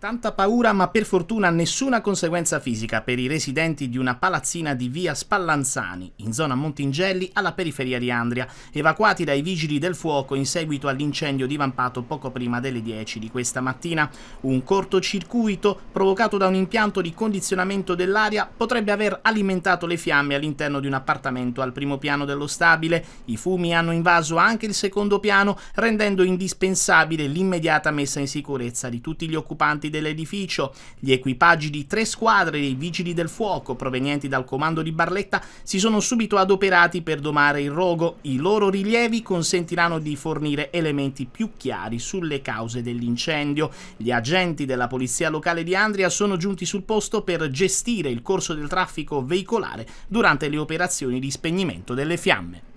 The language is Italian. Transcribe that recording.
Tanta paura ma per fortuna nessuna conseguenza fisica per i residenti di una palazzina di via Spallanzani, in zona Montingelli, alla periferia di Andria, evacuati dai vigili del fuoco in seguito all'incendio divampato poco prima delle 10 di questa mattina. Un cortocircuito provocato da un impianto di condizionamento dell'aria potrebbe aver alimentato le fiamme all'interno di un appartamento al primo piano dello stabile. I fumi hanno invaso anche il secondo piano, rendendo indispensabile l'immediata messa in sicurezza di tutti gli occupanti campi dell'edificio. Gli equipaggi di tre squadre dei vigili del fuoco provenienti dal comando di Barletta si sono subito adoperati per domare il rogo. I loro rilievi consentiranno di fornire elementi più chiari sulle cause dell'incendio. Gli agenti della polizia locale di Andria sono giunti sul posto per gestire il corso del traffico veicolare durante le operazioni di spegnimento delle fiamme.